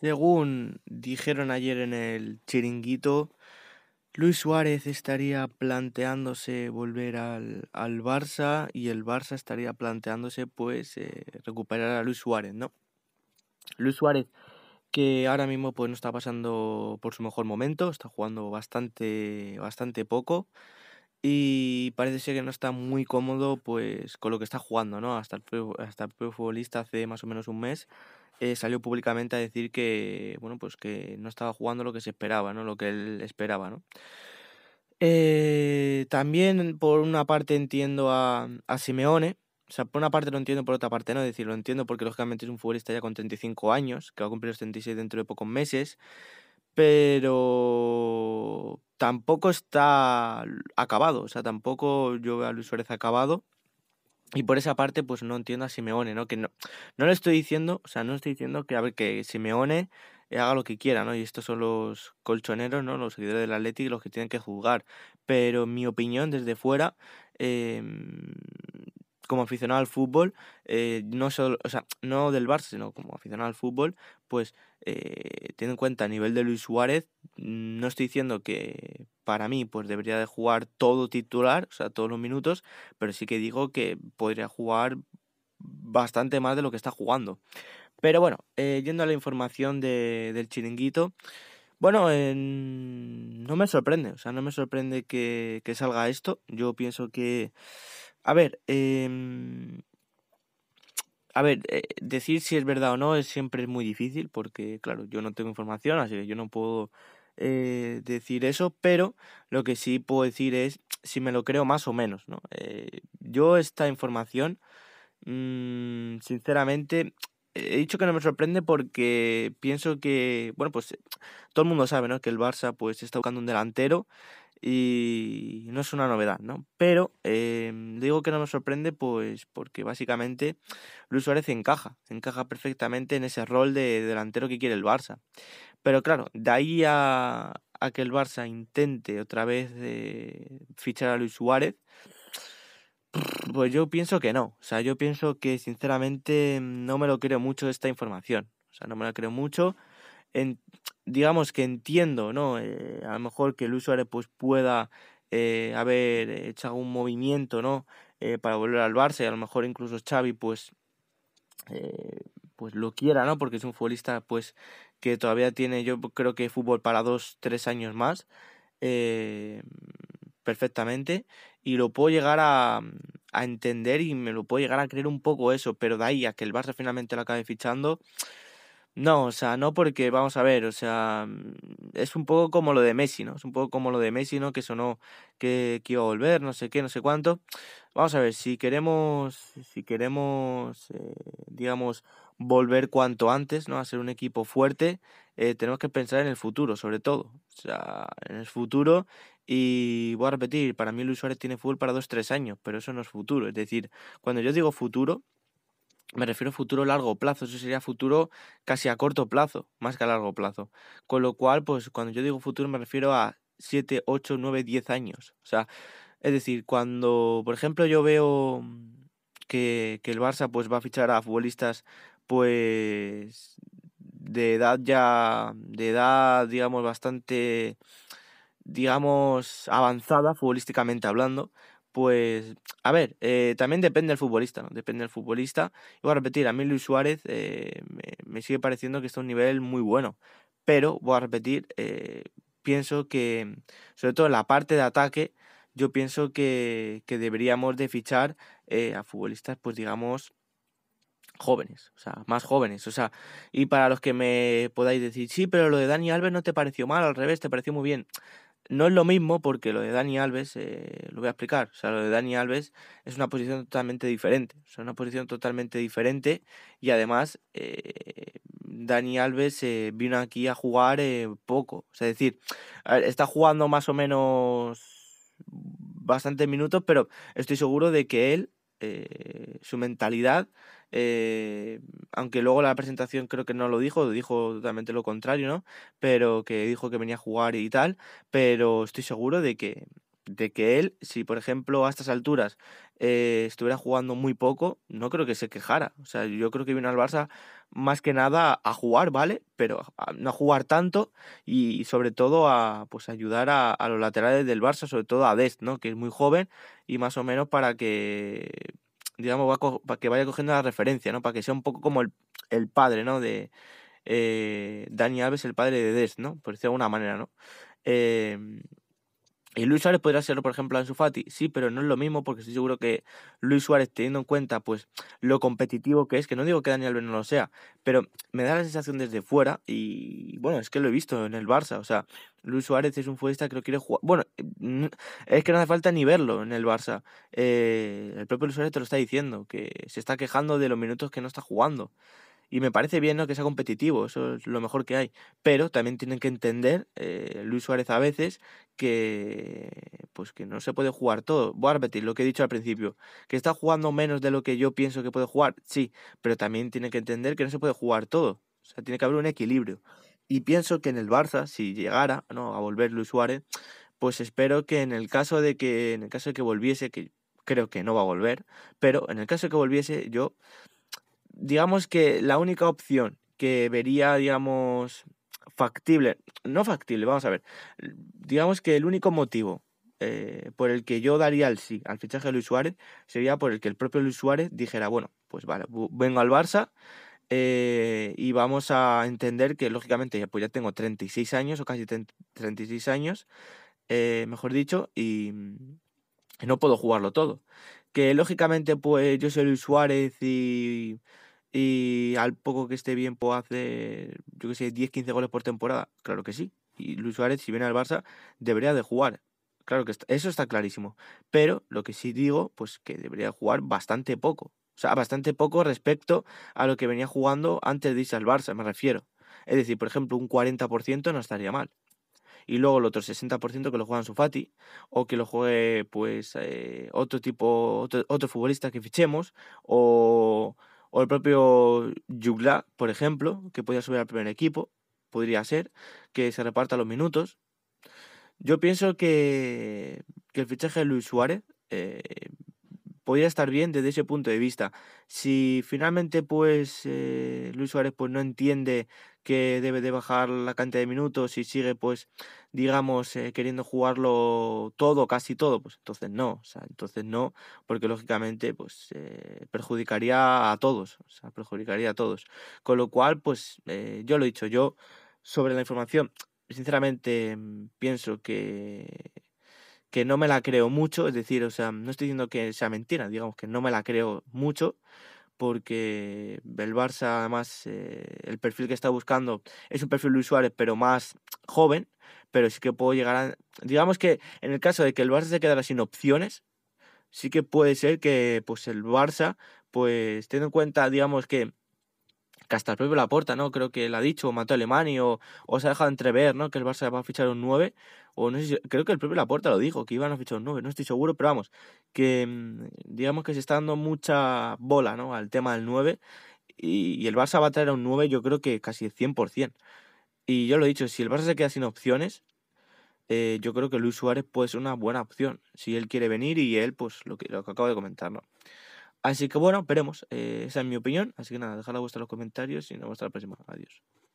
Según dijeron ayer en el chiringuito, Luis Suárez estaría planteándose volver al, Barça y el Barça estaría planteándose pues eh, recuperar a Luis Suárez, ¿no? Luis Suárez que ahora mismo pues no está pasando por su mejor momento, está jugando bastante bastante poco y parece ser que no está muy cómodo pues con lo que está jugando, ¿no? Hasta el, hasta el futbolista hace más o menos un mes eh, salió públicamente a decir que, bueno, pues que no estaba jugando lo que se esperaba, ¿no? Lo que él esperaba, ¿no? Eh, también por una parte entiendo a, a Simeone, o sea, por una parte lo entiendo, por otra parte no, decir, lo entiendo porque lógicamente es un futbolista ya con 35 años, que va a cumplir los 36 dentro de pocos meses, pero tampoco está acabado, o sea, tampoco yo veo a Luis Suárez acabado. Y por esa parte, pues no entiendo a Simeone, ¿no? Que no, no le estoy diciendo, o sea, no estoy diciendo que, a ver, que Simeone eh, haga lo que quiera, ¿no? Y estos son los colchoneros, ¿no? Los seguidores del Atleti los que tienen que jugar. Pero mi opinión, desde fuera, em, como aficionado al fútbol, eh, no no del Barça, sino como aficionado al fútbol, pues eh, teniendo en cuenta a nivel de Luis Suárez, no estoy diciendo que para mí pues debería de jugar todo titular, o sea, todos los minutos, pero sí que digo que podría jugar bastante más de lo que está jugando. Pero bueno, eh, yendo a la información del chiringuito, bueno, no me sorprende, o sea, no me sorprende que salga esto. Yo pienso que a ver, em, a ver, eh, decir si es verdad o no es siempre es muy difícil porque, claro, yo no tengo información, así que yo no puedo eh, decir eso, pero lo que sí puedo decir es si me lo creo más o menos, ¿no? Eh, yo esta información, mm, sinceramente, he dicho que no me sorprende porque pienso que, bueno, pues todo el mundo sabe, ¿no? Que el Barça pues está buscando un delantero y no es una novedad, ¿no? Pero em, digo que no me sorprende, pues porque básicamente Luis Suárez encaja, encaja perfectamente en ese rol de delantero que quiere el Barça. Pero claro, de ahí a, que el Barça intente otra vez de fichar a Luis Suárez, pues yo pienso que no. O sea, yo pienso que sinceramente no me lo creo mucho esta información. O sea, no me la creo mucho digamos que entiendo, ¿no? Eh, a lo mejor que el usuario pues pueda eh, haber hecho algún movimiento, ¿no? Eh, para volver al Barça y a lo mejor incluso Xavi pues pues lo quiera, ¿no? Porque es un futbolista pues que todavía tiene, yo creo que fútbol para dos, tres años más, perfectamente, y lo puedo llegar a, a, entender y me lo puedo llegar a creer un poco eso, pero de ahí a que el Barça finalmente lo acabe fichando, no, o sea, no porque, vamos a ver, o sea, mm, es un poco como lo de Messi, ¿no? Es un poco como lo de Messi, ¿no? Que sonó que, que iba a volver, no sé qué, no sé cuánto. Vamos a ver, si queremos, si queremos, eh, digamos, volver cuanto antes, ¿no? A ser un equipo fuerte, eh, tenemos que pensar en el futuro, sobre todo. O sea, en el futuro y voy a repetir, para mí Luis Suárez tiene fútbol para dos, tres años, pero eso no es futuro. Es decir, cuando yo digo futuro, me refiero a futuro largo plazo, eso sería futuro casi a corto plazo, más que a largo plazo. Con lo cual, pues cuando yo digo futuro me refiero a 7, 8, 9, 10 años. O sea, es decir, cuando, por ejemplo, yo veo que, el Barça pues va a fichar a futbolistas pues de edad ya, de edad, digamos, bastante, digamos, avanzada futbolísticamente hablando, pues, a ver, eh, también depende del futbolista, ¿no? Depende del futbolista. Y voy a repetir, a mí Luis Suárez eh, me, sigue pareciendo que está a un nivel muy bueno, pero voy a repetir, eh, pienso que, sobre todo en la parte de ataque, yo pienso que, que deberíamos de fichar a futbolistas, pues digamos, jóvenes, o sea, más jóvenes, o sea, y para los que me podáis decir, sí, pero lo de Dani Alves no te pareció mal, al revés, te pareció muy bien. No es lo mismo porque lo de Dani Alves, eh, lo voy a explicar, o sea, lo de Dani Alves es una posición totalmente diferente, es una posición totalmente diferente y además eh, Dani Alves eh, vino aquí a jugar poco, es decir, está jugando más o menos bastantes minutos, pero estoy seguro de que él su mentalidad, eh, aunque luego la presentación creo que no lo dijo, dijo totalmente lo contrario, ¿no? Pero que dijo que venía a jugar y tal, pero estoy seguro de que, de que él, si por ejemplo a estas alturas eh, estuviera jugando muy poco, no creo que se quejara. O sea, yo creo que vino al Barça más que nada a jugar, ¿vale? Pero no a jugar tanto y, sobre todo a pues ayudar a, los laterales del Barça, sobre todo a Dest, ¿no? Que es muy joven y más o menos para que digamos, va para que vaya cogiendo la referencia, ¿no? Para que sea un poco como el, el padre, ¿no? De eh, Dani Alves, el padre de Des, ¿no? Por decirlo de alguna manera, ¿no? Eh, y Luis Suárez podría hacerlo, por ejemplo, Ansu Fati. Sí, pero no es lo mismo porque estoy seguro que Luis Suárez, teniendo en cuenta pues lo competitivo que es, que no digo que Daniel Alves no lo sea, pero me da la sensación desde fuera y bueno, es que lo he visto en el Barça. O sea, Luis Suárez es un futbolista que lo quiere jugar. Bueno, es que no hace falta ni verlo en el Barça. Eh, el propio Luis Suárez te lo está diciendo, que se está quejando de los minutos que no está jugando. Y me parece bien que sea competitivo, eso es lo mejor que hay. Pero también tienen que entender, eh, Luis Suárez a veces, que, pues que no se puede jugar todo. Voy lo que he dicho al principio, que está jugando menos de lo que yo pienso que puede jugar, sí, pero también tienen que entender que no se puede jugar todo. O sea, tiene que haber un equilibrio. Y pienso que en el Barça, si llegara ¿no? a volver Luis Suárez, pues espero que en el caso de que, en el caso de que volviese, que creo que no va a volver, pero en el caso de que volviese, yo digamos que la única opción que vería, digamos, factible, no factible, vamos a ver, digamos que el único motivo eh, por el que yo daría el sí al fichaje de Luis Suárez sería por el que el propio Luis Suárez dijera, bueno, pues vale, vengo al Barça eh, y vamos a entender que lógicamente pues ya tengo 36 años o casi 36 años, eh, mejor dicho, y no puedo jugarlo todo. Que lógicamente pues yo soy Luis Suárez y y al poco que esté bien, puedo hacer, yo qué sé, 10, 15 goles por temporada. Claro que sí. Y Luis Suárez, si viene al Barça, debería de jugar. Claro que eso está clarísimo. Pero lo que sí digo, pues que debería jugar bastante poco. O sea, bastante poco respecto a lo que venía jugando antes de irse al Barça, me refiero. Es decir, por ejemplo, un 40% no estaría mal y luego el otro 60% que lo juegan Sufati o que lo juegue pues eh, otro tipo otro, futbolista que fichemos o o el propio Jugla, por ejemplo, que podía subir al primer equipo, podría ser, que se reparta los minutos. Yo pienso que, el fichaje de Luis Suárez eh, podría estar bien desde ese punto de vista. Si finalmente pues eh, Luis Suárez pues no entiende que debe de bajar la cantidad de minutos y sigue pues digamos eh, queriendo jugarlo todo, casi todo, pues entonces no, o sea, entonces no, porque lógicamente pues eh, perjudicaría a todos, o sea, perjudicaría a todos. Con lo cual pues yo lo he dicho yo sobre la información, sinceramente mm, pienso que que no me la creo mucho, es decir, o sea, no estoy diciendo que sea mentira, digamos que no me la creo mucho, porque el Barça, además, eh, el perfil que está buscando es un perfil de usuario, pero más joven, pero sí que puedo llegar a... Digamos que en el caso de que el Barça se quedara sin opciones, sí que puede ser que pues el Barça, pues teniendo en cuenta, digamos que que hasta el propio Laporta, ¿no? Creo que la ha dicho, o mató a Alemania, o, se ha dejado entrever, ¿no? Que el Barça va a fichar un 9, o no sé creo que el propio Laporta lo dijo, que iban a fichar un 9, no estoy seguro, pero vamos, que mm, digamos que se está dando mucha bola, ¿no? Al tema del 9, y, el Barça va a traer a un 9, yo creo que casi 100%. Y yo lo he dicho, si el Barça se queda sin opciones, eh, yo creo que Luis Suárez puede ser una buena opción, si él quiere venir y él, pues lo que, lo que acabo de comentar, ¿no? Así que bueno, veremos. Eh, esa es mi opinión. Así que nada, dejadla en los comentarios y nos vemos hasta la próxima. Adiós.